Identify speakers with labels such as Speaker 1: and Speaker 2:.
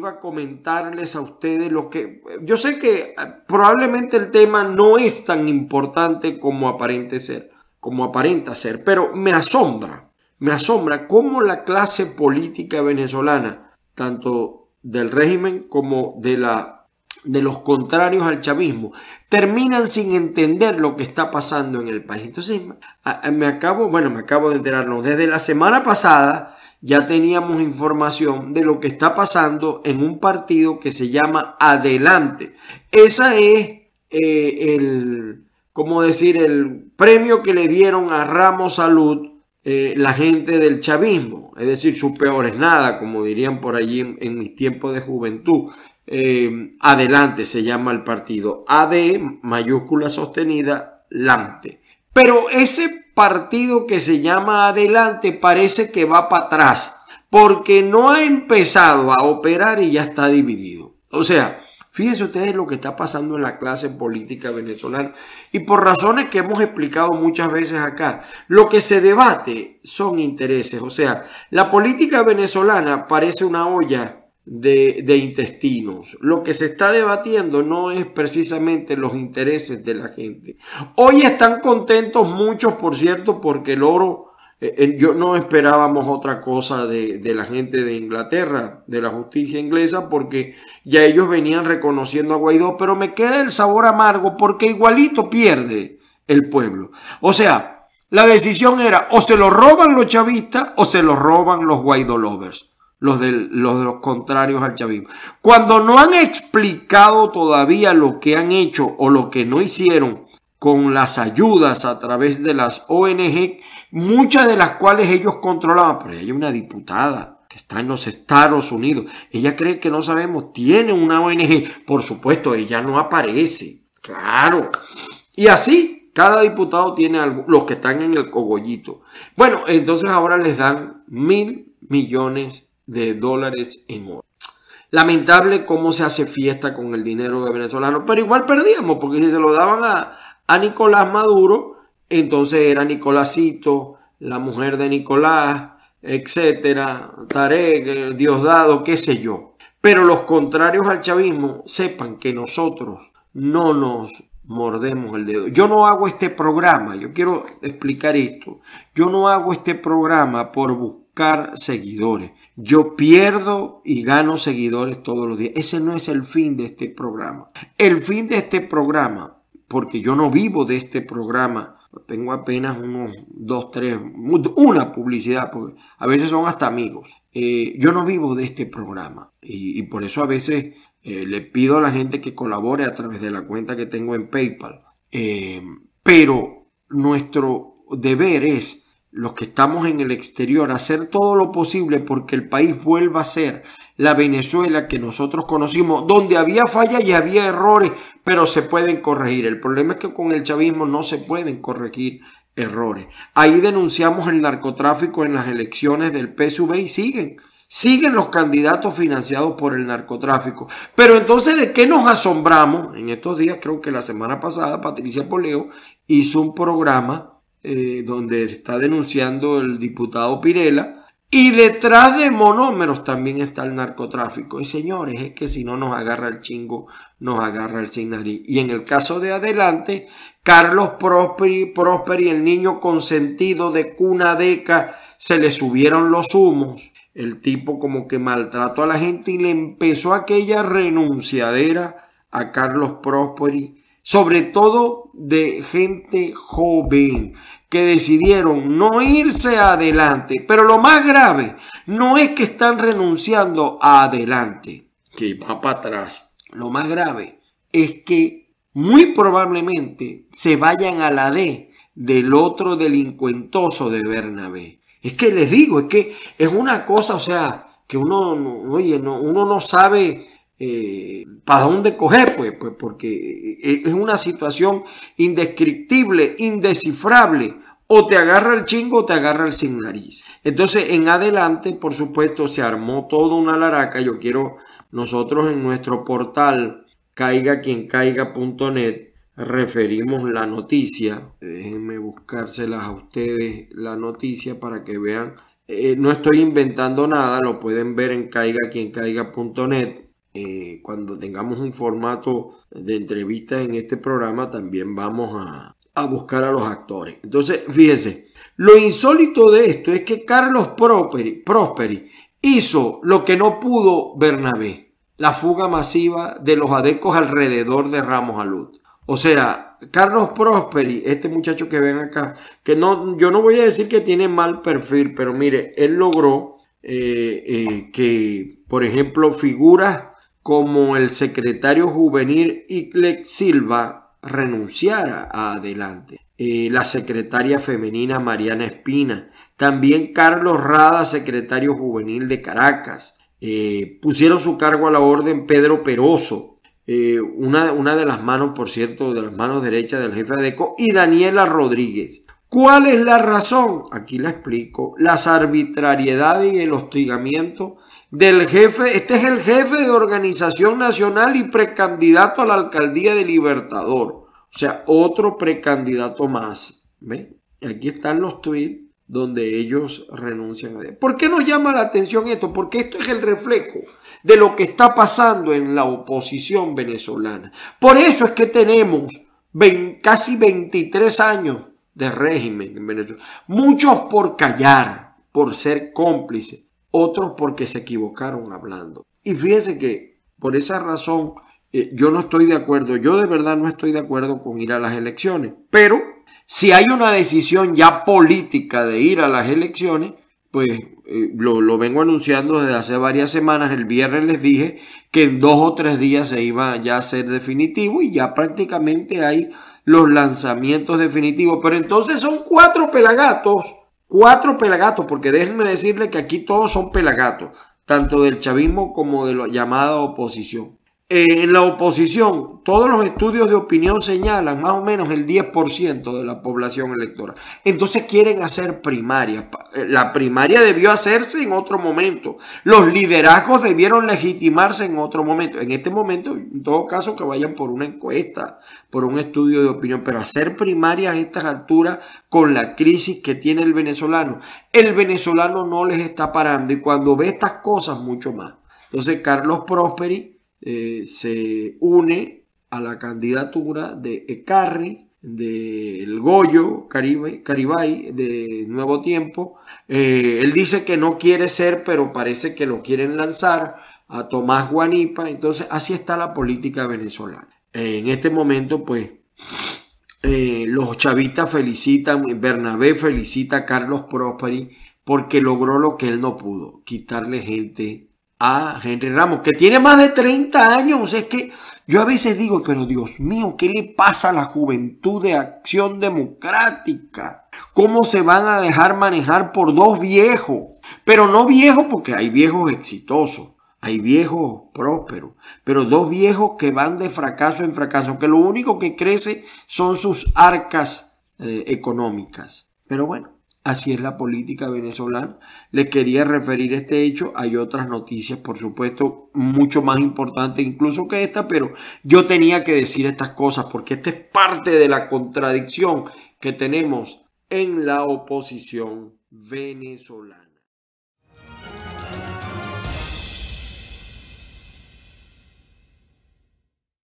Speaker 1: iba a comentarles a ustedes lo que... Yo sé que eh, probablemente el tema no es tan importante como aparente ser, como aparenta ser, pero me asombra, me asombra cómo la clase política venezolana, tanto del régimen como de la de los contrarios al chavismo, terminan sin entender lo que está pasando en el país. Entonces, me acabo, bueno, me acabo de enterarnos, desde la semana pasada ya teníamos información de lo que está pasando en un partido que se llama Adelante. Esa es eh, el, como decir, el premio que le dieron a Ramos Salud eh, la gente del chavismo. Es decir, su peor es nada, como dirían por allí en, mis tiempos de juventud. Eh, adelante se llama el partido. AD, mayúscula sostenida, LANTE. Pero ese partido que se llama adelante parece que va para atrás, porque no ha empezado a operar y ya está dividido. O sea, fíjense ustedes lo que está pasando en la clase política venezolana y por razones que hemos explicado muchas veces acá, lo que se debate son intereses. O sea, la política venezolana parece una olla de, intestinos. Lo que se está debatiendo no es precisamente los intereses de la gente. Hoy están contentos muchos, por cierto, porque el oro, eh, eh, yo no esperábamos otra cosa de, de la gente de Inglaterra, de la justicia inglesa, porque ya ellos venían reconociendo a Guaidó, pero me queda el sabor amargo porque igualito pierde el pueblo. O sea, la decisión era o se lo roban los chavistas o se lo roban los Guaidolovers los, de los contrarios al chavismo. Cuando no han explicado todavía lo que han hecho o lo que no hicieron con las ayudas a través de las ONG, muchas de las cuales ellos controlaban, pero hay una diputada que está en los Estados Unidos, ella cree que no sabemos, tiene una ONG, por supuesto, ella no aparece, claro. Y así, cada diputado tiene algo, los que están en el cogollito. Bueno, entonces ahora les dan mil millones de de dólares en oro. Lamentable cómo se hace fiesta con el dinero de venezolano, pero igual perdíamos, porque si se lo daban a, a Nicolás Maduro, entonces era Nicolásito, la mujer de Nicolás, etcétera, Tarek, eh, Diosdado, qué sé yo. Pero los contrarios al chavismo sepan que nosotros no nos mordemos el dedo. Yo no hago este programa, yo quiero explicar esto. Yo no hago este programa por buscar buscar seguidores. Yo pierdo y gano seguidores todos los días. Ese no es el fin de este programa. El fin de este programa, porque yo no vivo de este programa, tengo apenas unos dos, tres, una publicidad, porque a veces son hasta amigos. Eh, yo no vivo de este programa y, por eso a veces eh, le pido a la gente que colabore a través de la cuenta que tengo en PayPal. Eh, pero nuestro deber es los que estamos en el exterior, hacer todo lo posible porque el país vuelva a ser la Venezuela que nosotros conocimos, donde había fallas y había errores, pero se pueden corregir. El problema es que con el chavismo no se pueden corregir errores. Ahí denunciamos el narcotráfico en las elecciones del PSV y siguen. Siguen los candidatos financiados por el narcotráfico. Pero entonces, ¿de qué nos asombramos? En estos días, creo que la semana pasada, Patricia Poleo hizo un programa eh, donde está denunciando el diputado Pirela. Y detrás de monómeros también está el narcotráfico. Y señores, es que si no nos agarra el chingo, nos agarra el sin Y en el caso de adelante, Carlos Prosperi, el niño consentido de cuna deca se le subieron los humos. El tipo como que maltrató a la gente y le empezó aquella renunciadera a Carlos Prosperi sobre todo de gente joven, que decidieron no irse adelante. Pero lo más grave no es que están renunciando adelante, que va para atrás. Lo más grave es que muy probablemente se vayan a la D del otro delincuentoso de Bernabé. Es que les digo, es que es una cosa, o sea, que uno, oye, no, uno no sabe eh, para dónde coger, pues, pues, porque eh, es una situación indescriptible, indescifrable. O te agarra el chingo o te agarra el sin nariz. Entonces, en adelante, por supuesto, se armó toda una laraca. Yo quiero, nosotros en nuestro portal, caiga quien referimos la noticia. Déjenme buscárselas a ustedes la noticia para que vean. Eh, no estoy inventando nada, lo pueden ver en caiga quien caigaquiencaiga.net. Eh, cuando tengamos un formato de entrevista en este programa, también vamos a, buscar a los actores. Entonces, fíjense, lo insólito de esto es que Carlos Prosperi, Prosperi hizo lo que no pudo Bernabé, la fuga masiva de los adecos alrededor de Ramos Alud. O sea, Carlos Prosperi, este muchacho que ven acá, que no, yo no voy a decir que tiene mal perfil, pero mire, él logró eh, eh, que, por ejemplo, figuras como el secretario juvenil Iclec Silva renunciara Adelante. Eh, la secretaria femenina Mariana Espina, también Carlos Rada, secretario juvenil de Caracas. Eh, pusieron su cargo a la orden Pedro Peroso, eh, una, una de las manos, por cierto, de las manos derechas del jefe de ECO, y Daniela Rodríguez. ¿Cuál es la razón? Aquí la explico. Las arbitrariedades y el hostigamiento del jefe, este es el jefe de organización nacional y precandidato a la alcaldía de Libertador. O sea, otro precandidato más. Aquí están los tweets donde ellos renuncian a... ¿Por qué nos llama la atención esto? Porque esto es el reflejo de lo que está pasando en la oposición venezolana. Por eso es que tenemos casi 23 años de régimen en Venezuela. Muchos por callar, por ser cómplices otros porque se equivocaron hablando. Y fíjense que por esa razón eh, yo no estoy de acuerdo, yo de verdad no estoy de acuerdo con ir a las elecciones, pero si hay una decisión ya política de ir a las elecciones, pues eh, lo, lo, vengo anunciando desde hace varias semanas, el viernes les dije que en dos o tres días se iba ya a ser definitivo y ya prácticamente hay los lanzamientos definitivos, pero entonces son cuatro pelagatos Cuatro pelagatos, porque déjenme decirle que aquí todos son pelagatos, tanto del chavismo como de la llamada oposición en la oposición, todos los estudios de opinión señalan más o menos el 10% de la población electoral. Entonces quieren hacer primarias. Eh, la primaria debió hacerse en otro momento. Los liderazgos debieron legitimarse en otro momento. En este momento, en todo caso, que vayan por una encuesta, por un estudio de opinión. Pero hacer primarias a estas alturas con la crisis que tiene el venezolano, el venezolano no les está parando. Y cuando ve estas cosas, mucho más. Entonces, Carlos Prosperi eh, se une a la candidatura de Ecarri, del Goyo Caribay de Nuevo Tiempo. Eh, él dice que no quiere ser, pero parece que lo quieren lanzar a Tomás Guanipa. Entonces, así está la política venezolana. Eh, en este momento, pues, los chavistas felicitan, Bernabé felicita a Carlos Prosperi porque logró lo que él no pudo, quitarle gente Ah, Henry Ramos, que tiene más de 30 años. Es que yo a veces digo, pero Dios mío, ¿qué le pasa a la juventud de acción democrática? ¿Cómo se van a dejar manejar por dos viejos? Pero no viejos porque hay viejos exitosos. Hay viejos prósperos, pero dos viejos que van de fracaso en fracaso, que lo único que crece son sus arcas eh, económicas. Pero bueno, Así es la política venezolana. Les quería referir este hecho. Hay otras noticias, por supuesto, mucho más importantes incluso que esta, pero yo tenía que decir estas cosas porque esta es parte de la contradicción que tenemos en la oposición venezolana.